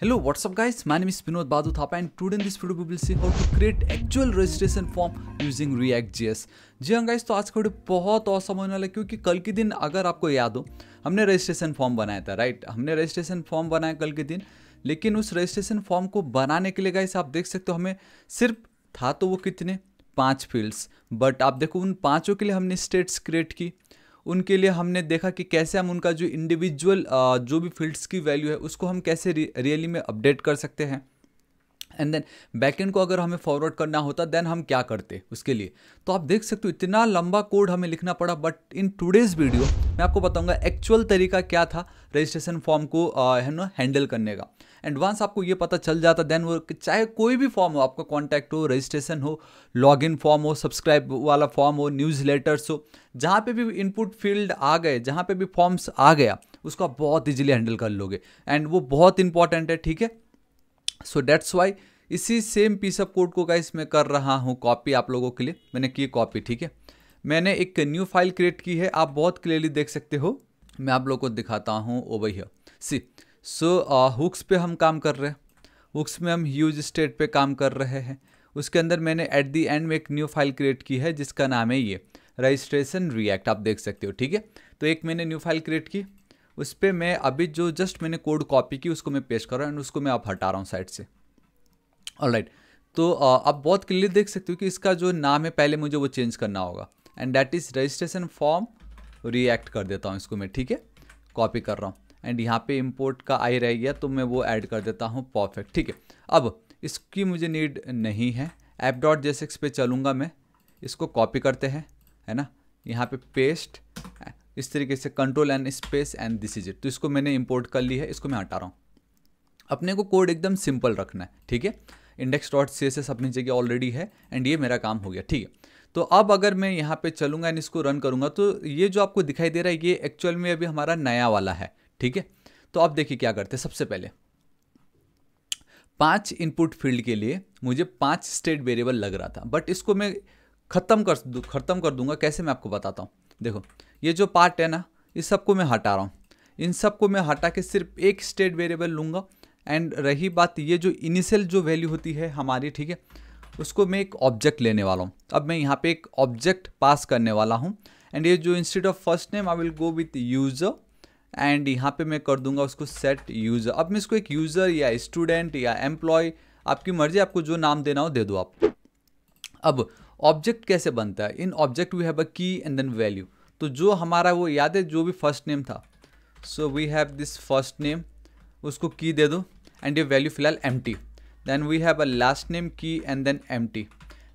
Hello, what's up guys? My name is Vinod Badu Thapa and today in this video we will see how to create actual registration form using React.js. जी हाँ guys तो आज का video बहुत awesome होने वाला है क्योंकि कल के दिन अगर आपको याद हो हमने रजिस्ट्रेशन फॉर्म बनाया था राइट हमने रजिस्ट्रेशन फॉर्म बनाया कल के दिन लेकिन उस रजिस्ट्रेशन फॉर्म को बनाने के लिए गाइस आप देख सकते हो हमें सिर्फ था तो वो कितने पाँच फील्ड्स बट आप देखो उन पाँचों के लिए हमने स्टेट्स क्रिएट की उनके लिए हमने देखा कि कैसे हम उनका जो इंडिविजुअल जो भी फील्ड्स की वैल्यू है उसको हम कैसे रियली में अपडेट कर सकते हैं एंड देन बैकेंड को अगर हमें फॉरवर्ड करना होता देन हम क्या करते उसके लिए तो आप देख सकते हो इतना लंबा कोड हमें लिखना पड़ा बट इन टूडेज़ वीडियो मैं आपको बताऊंगा एक्चुअल तरीका क्या था रजिस्ट्रेशन फॉर्म को है नो हैंडल करने का एंड वंस आपको ये पता चल जाता देन वो चाहे कोई भी फॉर्म हो आपका कॉन्टैक्ट हो रजिस्ट्रेशन हो लॉग इन फॉर्म हो सब्सक्राइब वाला फॉर्म हो न्यूज़ लेटर्स हो जहाँ पे भी इनपुट फील्ड आ गए जहाँ पे भी फॉर्म्स आ गया उसको आप बहुत ईजिली हैंडल कर लोगे एंड वो बहुत इंपॉर्टेंट है ठीक है सो डेट्स वाई इसी सेम पीस ऑफ कोड को गाइस मैं कर रहा हूँ कॉपी आप लोगों के लिए मैंने की कॉपी ठीक है मैंने एक न्यू फाइल क्रिएट की है आप बहुत क्लियरली देख सकते हो मैं आप लोगों को दिखाता हूँ over here see so so, hooks uh, पे हम काम कर रहे हैं हुक्स में हम ह्यूज स्टेट पे काम कर रहे हैं उसके अंदर मैंने एट दी एंड में एक न्यू फाइल क्रिएट की है जिसका नाम है ये रजिस्ट्रेशन रिएक्ट आप देख सकते हो ठीक है तो एक मैंने न्यू फाइल क्रिएट की उस पर मैं अभी जो जस्ट मैंने कोड कॉपी की उसको मैं पेश कर रहा हूँ एंड उसको मैं आप हटा रहा हूँ साइड से ऑल राइट right. तो आप बहुत क्लियर देख सकते हो कि इसका जो नाम है पहले मुझे वो चेंज करना होगा and that is registration form react कर देता हूँ इसको मैं ठीक है कॉपी कर रहा हूँ एंड यहाँ पे इम्पोर्ट का आई रह गया तो मैं वो ऐड कर देता हूँ परफेक्ट ठीक है अब इसकी मुझे नीड नहीं है ऐप डॉट जे सिक्स पे चलूँगा मैं इसको कॉपी करते हैं है ना यहाँ पे पेस्ट इस तरीके से control and space and this is it तो इसको मैंने इम्पोर्ट कर ली है इसको मैं हटा रहा हूँ अपने को कोड एकदम सिंपल रखना है ठीक है index dot C S S अपनी जगह ऑलरेडी है एंड ये मेरा काम हो गया ठीक है तो अब अगर मैं यहाँ पे चलूँगा एंड इसको रन करूँगा तो ये जो आपको दिखाई दे रहा है ये एक्चुअल में अभी हमारा नया वाला है ठीक है तो अब देखिए क्या करते हैं सबसे पहले पांच इनपुट फील्ड के लिए मुझे पांच स्टेट वेरिएबल लग रहा था बट इसको मैं ख़त्म कर ख़त्म कर दूंगा कैसे मैं आपको बताता हूँ देखो ये जो पार्ट है ना इस सबको मैं हटा रहा हूँ इन सबको मैं हटा के सिर्फ एक स्टेट वेरिएबल लूँगा एंड रही बात ये जो इनिशियल जो वैल्यू होती है हमारी ठीक है उसको मैं एक ऑब्जेक्ट लेने वाला हूँ अब मैं यहाँ पे एक ऑब्जेक्ट पास करने वाला हूँ एंड ये जो instead of first name I will go with user and यहाँ पे मैं कर दूंगा उसको सेट यूज़र अब मैं इसको एक यूज़र या स्टूडेंट या एम्प्लॉय आपकी मर्जी आपको जो नाम देना हो दे दो आप अब ऑब्जेक्ट कैसे बनता है in object we have a key and then value तो जो हमारा वो याद है जो भी फर्स्ट नेम था so we have this first name उसको की दे दो एंड ये वैल्यू फिलहाल empty then we have a last name key and then empty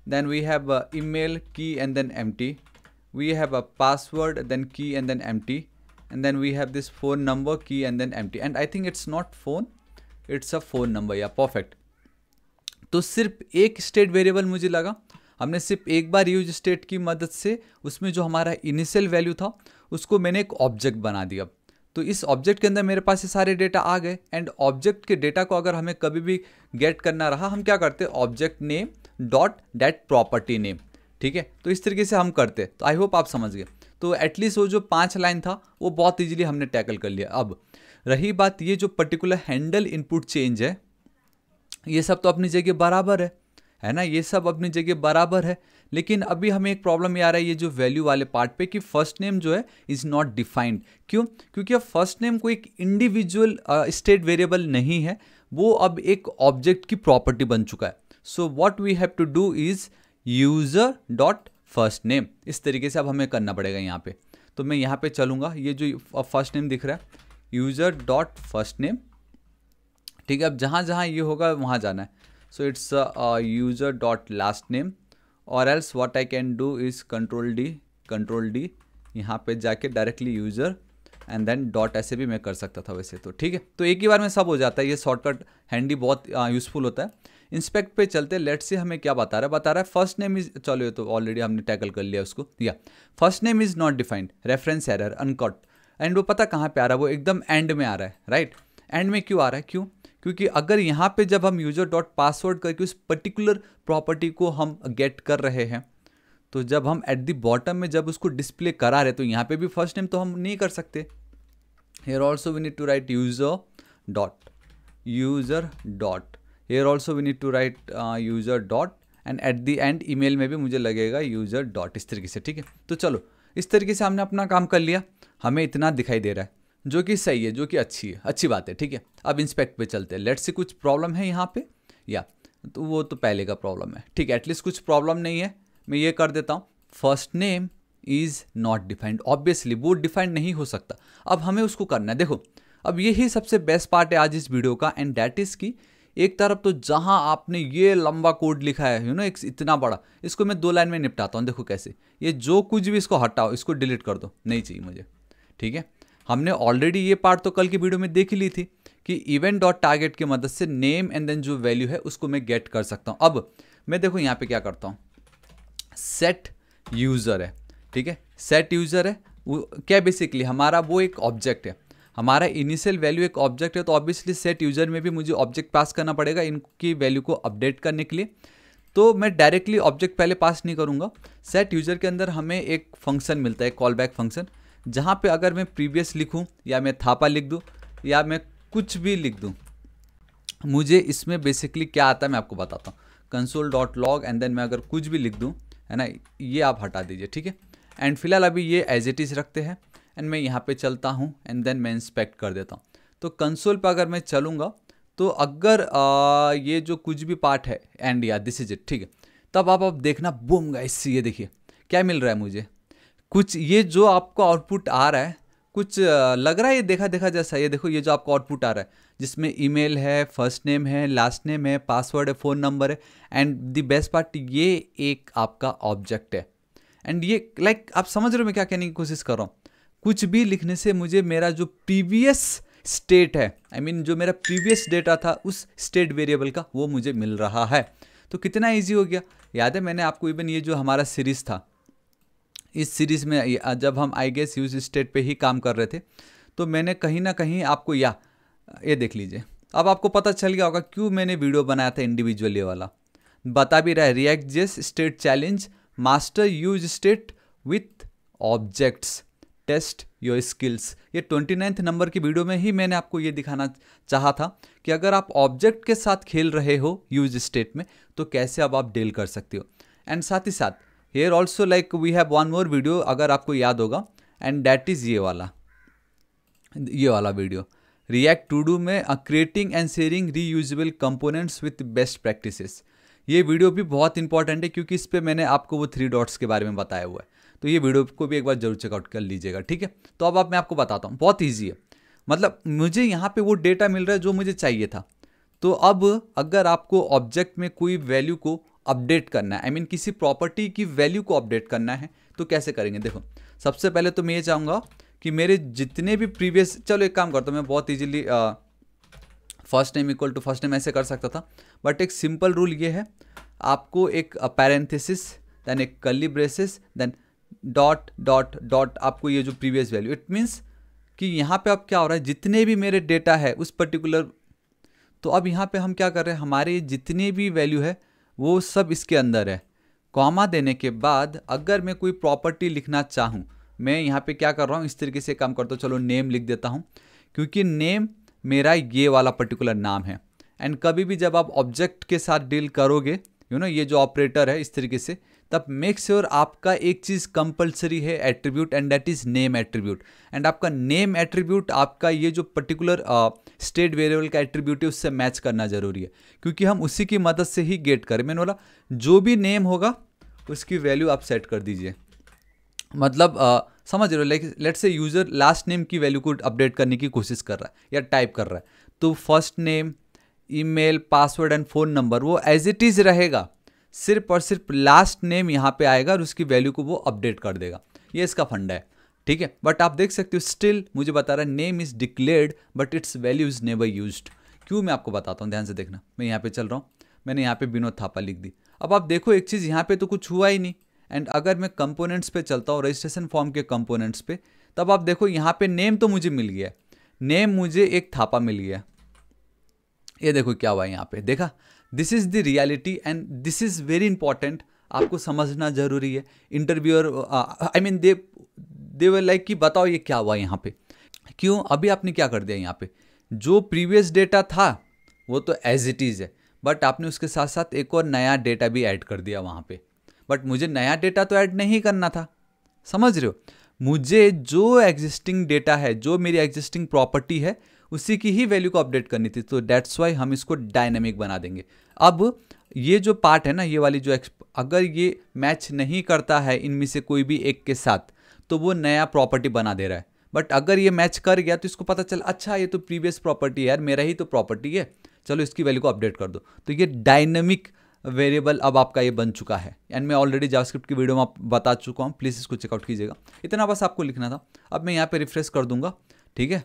then we have email key and then empty we have a password then key and then empty and then we have this phone number key and then empty and I think it's not phone it's a phone number या perfect तो सिर्फ एक state variable मुझे लगा हमने सिर्फ एक बार use state की मदद से उसमें जो हमारा इनिशियल वैल्यू था उसको मैंने एक ऑब्जेक्ट बना दिया तो इस ऑब्जेक्ट के अंदर मेरे पास ये सारे डेटा आ गए एंड ऑब्जेक्ट के डेटा को अगर हमें कभी भी गेट करना रहा हम क्या करते object name dot that property name ठीक है तो इस तरीके से हम करते तो आई होप आप समझ गए तो एटलीस्ट वो जो पाँच लाइन था वो बहुत ईजिली हमने टैकल कर लिया अब रही बात ये जो पर्टिकुलर हैंडल इनपुट चेंज है ये सब तो अपनी जगह बराबर है है ना ये सब अपनी जगह बराबर है लेकिन अभी हमें एक प्रॉब्लम ये आ रहा है ये जो वैल्यू वाले पार्ट पे कि फर्स्ट नेम जो है इज़ नॉट डिफाइंड क्यों क्योंकि अब फर्स्ट नेम कोई एक इंडिविजुअल स्टेट वेरिएबल नहीं है वो अब एक ऑब्जेक्ट की प्रॉपर्टी बन चुका है so what we have to do is user dot first name इस तरीके से अब हमें करना पड़ेगा यहाँ पे तो मैं यहाँ पे चलूँगा ये जो अब फर्स्ट नेम दिख रहा है यूज़र डॉट फर्स्ट नेम ठीक है अब जहाँ जहाँ ये होगा वहाँ जाना है so it's user dot last name और else what I can do is control D control D यहाँ पे जाके directly user and then dot ऐसे भी मैं कर सकता था वैसे तो ठीक है तो एक ही बार में सब हो जाता है ये शॉर्टकट हैंडी बहुत यूज़फुल uh, होता है इंस्पेक्ट पे चलते लेट से हमें क्या बता रहा है बता रहा है फर्स्ट नेम इज चलो ये तो ऑलरेडी हमने टैकल कर लिया उसको या first name is not defined reference error uncaught and वो पता कहाँ पे आ रहा है वो एकदम एंड में आ रहा है राइट एंड में क्यों आ रहा है क्यों क्योंकि अगर यहाँ पे जब हम यूजर डॉट पासवर्ड करके उस पर्टिकुलर प्रॉपर्टी को हम गेट कर रहे हैं तो जब हम एट दी बॉटम में जब उसको डिस्प्ले करा रहे तो यहाँ पे भी फर्स्ट नेम तो हम नहीं कर सकते here also we need to write user dot user dot here also we need to write user dot and at the end email में भी मुझे लगेगा यूज़र डॉट इस तरीके से ठीक है तो चलो इस तरीके से हमने अपना काम कर लिया हमें इतना दिखाई दे रहा है जो कि सही है जो कि अच्छी है अच्छी बात है ठीक है अब इंस्पेक्ट पे चलते हैं लेट से कुछ प्रॉब्लम है यहाँ पे या तो वो तो पहले का प्रॉब्लम है ठीक है एटलीस्ट कुछ प्रॉब्लम नहीं है मैं ये कर देता हूँ first name is not defined obviously वो डिफाइंड नहीं हो सकता अब हमें उसको करना है देखो अब यही सबसे बेस्ट पार्ट है आज इस वीडियो का एंड डैट इज़ की एक तरफ तो जहां आपने ये लंबा कोड लिखा है यू नो एक इतना बड़ा इसको मैं दो लाइन में निपटाता हूँ देखो कैसे ये जो कुछ भी इसको हटाओ इसको डिलीट कर दो नहीं चाहिए मुझे ठीक है हमने ऑलरेडी ये पार्ट तो कल की वीडियो में देख ली थी कि इवेंट डॉट टारगेट की मदद से नेम एंड देन जो वैल्यू है उसको मैं गेट कर सकता हूँ अब मैं देखो यहाँ पे क्या करता हूँ सेट यूज़र है ठीक है सेट यूज़र है वो क्या बेसिकली हमारा वो एक ऑब्जेक्ट है हमारा इनिशियल वैल्यू एक ऑब्जेक्ट है तो ऑब्वियसली सेट यूजर में भी मुझे ऑब्जेक्ट पास करना पड़ेगा इनकी वैल्यू को अपडेट करने के लिए तो मैं डायरेक्टली ऑब्जेक्ट पहले पास नहीं करूँगा सेट यूजर के अंदर हमें एक फंक्शन मिलता है कॉल बैक फंक्शन जहाँ पर अगर मैं प्रीवियस लिखूँ या मैं थापा लिख दूँ या मैं कुछ भी लिख दूँ मुझे इसमें बेसिकली क्या आता है मैं आपको बताता हूँ console dot log and then मैं अगर कुछ भी लिख दूँ है ना ये आप हटा दीजिए ठीक है एंड फिलहाल अभी ये एज इट इज़ रखते हैं एंड मैं यहाँ पे चलता हूँ एंड देन मैं इंस्पेक्ट कर देता हूँ तो कंसोल पर अगर मैं चलूँगा तो अगर आ, ये जो कुछ भी पार्ट है एंड या दिस इज इट ठीक है तब आप अब देखना बूम इससे ये देखिए क्या मिल रहा है मुझे कुछ ये जो आपको आउटपुट आ रहा है कुछ लग रहा है ये देखा देखा जैसा ये देखो ये जो आपका आउटपुट आ रहा है जिसमें ईमेल है फर्स्ट नेम है लास्ट नेम है पासवर्ड है फ़ोन नंबर है एंड द बेस्ट पार्ट ये एक आपका ऑब्जेक्ट है एंड ये लाइक like, आप समझ रहे हो मैं क्या कहने की कोशिश कर रहा हूँ कुछ भी लिखने से मुझे मेरा जो प्रीवियस स्टेट है आई I मीन mean, जो मेरा प्रीवियस डेटा था उस स्टेट वेरिएबल का वो मुझे मिल रहा है तो कितना इजी हो गया याद है मैंने आपको इवन ये जो हमारा सीरीज़ था इस सीरीज़ में जब हम आई गेस यूज स्टेट पे ही काम कर रहे थे तो मैंने कहीं ना कहीं आपको या ये देख लीजिए अब आपको पता चल गया होगा क्यों मैंने वीडियो बनाया था इंडिविजुअली वाला बता भी रहा है React JS state challenge master use state with objects test your skills ये ट्वेंटी नाइन्थ नंबर की वीडियो में ही मैंने आपको ये दिखाना चाहा था कि अगर आप ऑब्जेक्ट के साथ खेल रहे हो यूज स्टेट में तो कैसे अब आप डील कर सकते हो एंड साथ ही साथ here also like we have one more video अगर आपको याद होगा एंड डैट इज़ ये वाला ये वाला वीडियो रिएक्ट टू डू में creating and sharing reusable components with best practices ये वीडियो भी बहुत इंपॉर्टेंट है क्योंकि इस पर मैंने आपको वो थ्री डॉट्स के बारे में बताया हुआ है तो ये वीडियो को भी एक बार जरूर चेकआउट कर लीजिएगा ठीक है तो अब आप मैं आपको बताता हूँ बहुत ईजी है मतलब मुझे यहाँ पर वो डेटा मिल रहा है जो मुझे चाहिए था तो अब अगर आपको ऑब्जेक्ट में कोई वैल्यू को अपडेट करना है आई I मीन mean, किसी प्रॉपर्टी की वैल्यू को अपडेट करना है तो कैसे करेंगे देखो सबसे पहले तो मैं ये चाहूँगा कि मेरे जितने भी प्रीवियस चलो एक काम करता हूँ मैं बहुत easily first name equal to first name ऐसे कर सकता था बट एक सिंपल रूल ये है आपको एक पैरेंथिस देन एक curly braces then dot dot dot आपको ये जो प्रीवियस वैल्यू इट मीन्स कि यहाँ पे अब क्या हो रहा है जितने भी मेरे डेटा है उस पर्टिकुलर तो अब यहाँ पे हम क्या कर रहे हैं हमारे जितने भी वैल्यू है वो सब इसके अंदर है कॉमा देने के बाद अगर मैं कोई प्रॉपर्टी लिखना चाहूँ मैं यहाँ पे क्या कर रहा हूँ इस तरीके से काम करता हूँ चलो नेम लिख देता हूँ क्योंकि नेम मेरा ये वाला पर्टिकुलर नाम है एंड कभी भी जब आप ऑब्जेक्ट के साथ डील करोगे यू you नो know, ये जो ऑपरेटर है इस तरीके से तब मेक श्योर आपका एक चीज़ कंपलसरी है attribute and that is name attribute and आपका नेम एट्रीब्यूट आपका ये जो पर्टिकुलर स्टेट वेरिएबल का एट्रीब्यूट है उससे मैच करना ज़रूरी है क्योंकि हम उसी की मदद से ही गेट करें मैंने बोला जो भी नेम होगा उसकी वैल्यू आप सेट कर दीजिए मतलब uh, समझ रहे हो लाइक लेट से यूज़र लास्ट नेम की वैल्यू को अपडेट करने की कोशिश कर रहा है या टाइप कर रहा है तो first name email password and phone number वो एज इट इज़ रहेगा सिर्फ और सिर्फ लास्ट नेम यहाँ पे आएगा और उसकी वैल्यू को वो अपडेट कर देगा ये इसका फंडा है ठीक है बट आप देख सकते हो स्टिल मुझे बता रहा है name is declared but its value is never use क्यों मैं आपको बताता हूँ ध्यान से देखना मैं यहाँ पे चल रहा हूँ मैंने यहाँ पे विनोद थापा लिख दी अब आप देखो एक चीज़ यहाँ पे तो कुछ हुआ ही नहीं एंड अगर मैं कंपोनेंट्स पे चलता हूँ रजिस्ट्रेशन फॉर्म के कंपोनेंट्स पे तब आप देखो यहाँ पे नेम तो मुझे मिल गया नेम मुझे एक थापा मिल गया ये देखो क्या हुआ यहाँ पे देखा this is the reality and this is very important आपको समझना ज़रूरी है interviewer I mean they they were like कि बताओ ये क्या हुआ यहाँ पे क्यों अभी आपने क्या कर दिया यहाँ पे जो प्रीवियस डेटा था वो तो एज इट इज़ है बट आपने उसके साथ साथ एक और नया डेटा भी ऐड कर दिया वहाँ पे बट मुझे नया डेटा तो ऐड नहीं करना था समझ रहे हो मुझे जो एग्जिस्टिंग डेटा है जो मेरी एग्जिस्टिंग प्रॉपर्टी है उसी की ही वैल्यू को अपडेट करनी थी तो डेट्स वाई हम इसको डायनेमिक बना देंगे अब ये जो पार्ट है ना ये वाली जो अगर ये मैच नहीं करता है इनमें से कोई भी एक के साथ तो वो नया प्रॉपर्टी बना दे रहा है बट अगर ये मैच कर गया तो इसको पता चल अच्छा ये तो प्रीवियस प्रॉपर्टी है यार मेरा ही तो प्रॉपर्टी है चलो इसकी वैल्यू को अपडेट कर दो तो ये डायनेमिक वेरिएबल अब आपका ये बन चुका है एंड मैं ऑलरेडी जावास्क्रिप्ट की वीडियो में आप बता चुका हूँ प्लीज़ इसको चेकआउट कीजिएगा इतना बस आपको लिखना था अब मैं यहाँ पे रिफ्रेश कर दूंगा ठीक है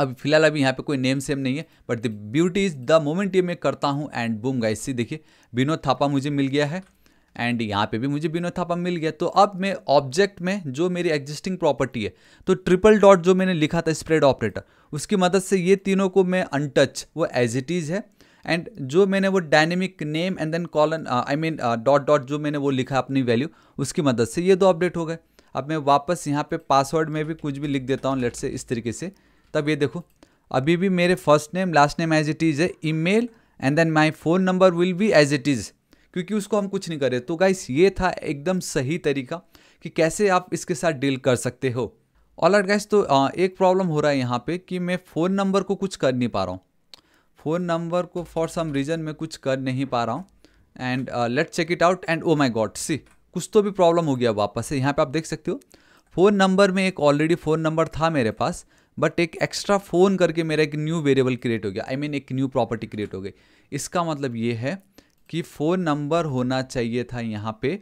अब फिलहाल अभी यहाँ पे कोई नेम सेम नहीं है but the beauty is the moment ये मैं करता हूँ एंड बूम गाइस सी देखिए विनोद थापा मुझे मिल गया है एंड यहाँ पे भी मुझे विनोद थापा मिल गया तो अब मैं ऑब्जेक्ट में जो मेरी एग्जिस्टिंग प्रॉपर्टी है तो ट्रिपल डॉट जो मैंने लिखा था स्प्रेड ऑपरेटर उसकी मदद से ये तीनों को मैं अनटच वो एज इट इज़ है एंड जो मैंने वो dynamic name and then colon I mean dot dot जो मैंने वो लिखा अपनी वैल्यू उसकी मदद से ये दो अपडेट हो गए अब मैं वापस यहाँ पे पासवर्ड में भी कुछ भी लिख देता हूँ लेट से इस तरीके से तब ये देखो अभी भी मेरे first name last name as it is है email and then my phone number will be as it is क्योंकि उसको हम कुछ नहीं करे तो गाइस ये था एकदम सही तरीका कि कैसे आप इसके साथ डील कर सकते हो ऑल आउट गाइस तो एक प्रॉब्लम हो रहा है यहाँ पे कि मैं फ़ोन नंबर को कुछ कर नहीं पा रहा हूँ फ़ोन नंबर को फॉर सम रीज़न मैं कुछ कर नहीं पा रहा हूँ and let check it out and oh my god see कुछ तो भी प्रॉब्लम हो गया वापस से यहाँ पे आप देख सकते हो फ़ोन नंबर में एक ऑलरेडी फ़ोन नंबर था मेरे पास बट एक एक्स्ट्रा फ़ोन करके मेरा एक न्यू वेरिएबल क्रिएट हो गया आई I मीन mean, एक न्यू प्रॉपर्टी क्रिएट हो गई इसका मतलब ये है कि फ़ोन नंबर होना चाहिए था यहाँ पे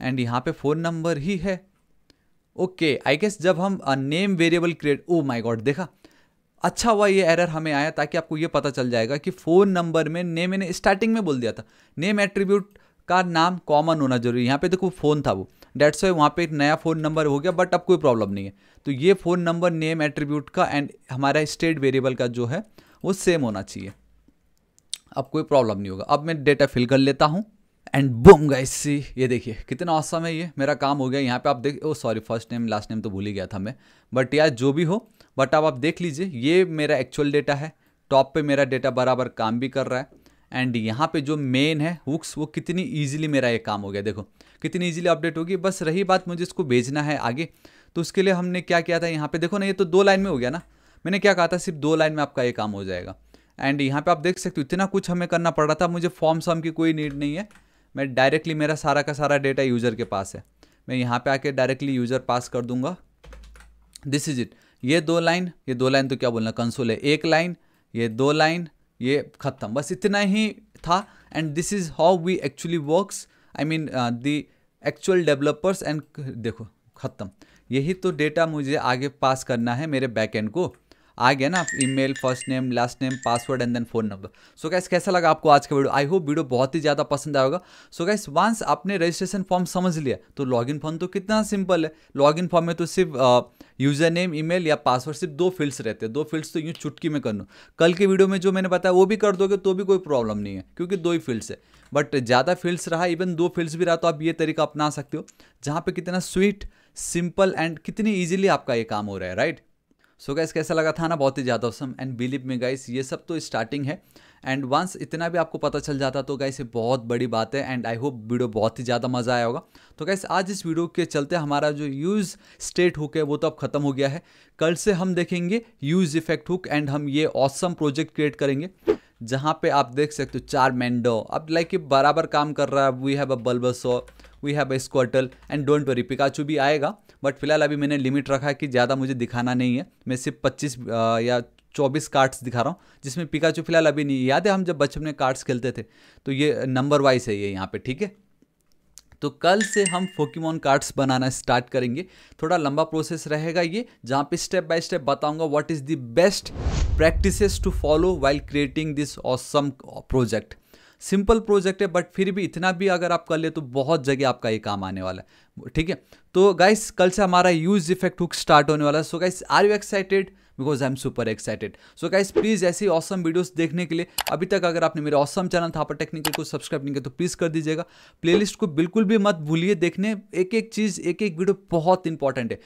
एंड यहाँ पे फ़ोन नंबर ही है ओके आई गेस जब हम name variable create oh my god देखा अच्छा हुआ ये एरर हमें आया ताकि आपको ये पता चल जाएगा कि फ़ोन नंबर में नेम मैंने स्टार्टिंग में बोल दिया था नेम एट्रीब्यूट का नाम कॉमन होना जरूरी है यहाँ पे देखो फ़ोन था वो डेट्स वाई वहाँ पे एक नया फ़ोन नंबर हो गया बट अब कोई प्रॉब्लम नहीं है तो ये फ़ोन नंबर नेम एट्रीब्यूट का एंड हमारा स्टेट वेरिएबल का जो है वो सेम होना चाहिए अब कोई प्रॉब्लम नहीं होगा अब मैं डेटा फिल कर लेता हूँ एंड बुम गाइस सी ये देखिए कितना औसम है ये मेरा काम हो गया यहाँ पे आप देख oh sorry first name last name तो भूल ही गया था मैं बट यार जो भी हो बट अब आप देख लीजिए ये मेरा एक्चुअल डेटा है टॉप पे मेरा डेटा बराबर काम भी कर रहा है एंड यहाँ पे जो मेन है हुक्स वो कितनी ईजिली मेरा ये काम हो गया देखो कितनी ईजिली अपडेट होगी बस रही बात मुझे इसको भेजना है आगे तो उसके लिए हमने क्या किया था यहाँ पे देखो ना ये तो दो लाइन में हो गया ना मैंने क्या कहा था सिर्फ दो लाइन में आपका ये काम हो जाएगा एंड यहाँ पे आप देख सकते हो इतना कुछ हमें करना पड़ रहा था मुझे फॉर्म सॉम की कोई नीड नहीं है मैं डायरेक्टली मेरा सारा का सारा डेटा यूज़र के पास है मैं यहाँ पे आके डायरेक्टली यूज़र पास कर दूंगा दिस इज इट ये दो लाइन ये दो लाइन तो क्या बोलना कंसोल है एक लाइन ये दो लाइन ये ख़त्म बस इतना ही था and this is how we actually works I mean the actual developers and देखो ख़त्म यही तो डेटा मुझे आगे पास करना है मेरे बैकएंड को आ गया ना email first name last name password and then phone number so guys कैसा लगा आपको आज का वीडियो आई होप वीडियो बहुत ही ज़्यादा पसंद आएगा सो गैस वंस आपने रजिस्ट्रेशन फॉर्म समझ लिया तो लॉगिन फॉर्म तो कितना सिंपल है लॉगिन फॉर्म में तो सिर्फ uh, यूज़र नेम ईमेल या पासवर्ड सिर्फ दो फील्ड्स रहते हैं दो फील्ड्स तो यूँ चुटकी में कर लो कल के वीडियो में जो मैंने बताया वो भी कर दोगे तो भी कोई प्रॉब्लम नहीं है क्योंकि दो ही फील्ड्स है बट ज़्यादा फील्ड्स रहा इवन दो फील्ड्स भी रहा तो आप ये तरीका अपना सकते हो जहाँ पर कितना स्वीट सिंपल एंड कितनी ईजिली आपका ये काम हो रहा है राइट सो गाइस गैस कैसा लगा था ना बहुत ही ज़्यादा ऑसम एंड बिलीव में गाइस ये सब तो स्टार्टिंग है एंड वंस इतना भी आपको पता चल जाता तो गाइस ये बहुत बड़ी बात है एंड आई होप वीडियो बहुत ही ज़्यादा मज़ा आया होगा तो गाइस आज इस वीडियो के चलते हमारा जो यूज़ स्टेट हुक है वो तो अब ख़त्म हो गया है कल से हम देखेंगे यूज़ इफेक्ट हुक एंड हम ये ऑसम प्रोजेक्ट क्रिएट करेंगे जहाँ पे आप देख सकते हो चार मैंडो अब लाइक ये बराबर काम कर रहा है we have a Bulbasaur we have a Squirtle and don't worry Pikachu भी आएगा बट फिलहाल अभी मैंने लिमिट रखा है कि ज़्यादा मुझे दिखाना नहीं है मैं सिर्फ पच्चीस या चौबीस कार्ड्स दिखा रहा हूँ जिसमें पिकाचू फिलहाल अभी नहीं याद है हम जब बचपन में कार्ड्स खेलते थे तो ये नंबर वाइज है ये यहाँ पे ठीक है तो कल से हम फोकीमोन कार्ड्स बनाना स्टार्ट करेंगे थोड़ा लंबा प्रोसेस रहेगा ये जहाँ पे स्टेप बाय स्टेप बताऊंगा what is the best practices to follow while creating this awesome project simple project है बट फिर भी इतना भी अगर आप कर ले तो बहुत जगह आपका ये काम आने वाला है ठीक है तो गाइस कल से हमारा यूज इफेक्ट हुक स्टार्ट होने वाला है so guys are you excited because I am super excited so guys please ऐसी ऑसम वीडियोस देखने के लिए अभी तक अगर आपने मेरे ऑसम चैनल थापर टेक्निकल को सब्सक्राइब नहीं किया तो प्लीज़ कर दीजिएगा प्लेलिस्ट को बिल्कुल भी मत भूलिए देखने एक एक चीज़ एक एक वीडियो बहुत इंपॉर्टेंट है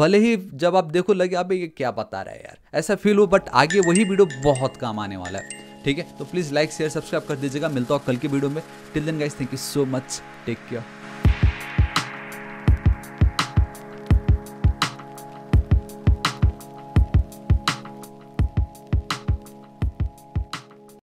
भले ही जब आप देखो लगे अब ये क्या बता रहा है यार ऐसा फील हो बट आगे वही वीडियो बहुत काम आने वाला है ठीक है तो प्लीज़ लाइक शेयर सब्सक्राइब कर दीजिएगा मिलता हूँ कल की वीडियो में till then guys thank you so much take care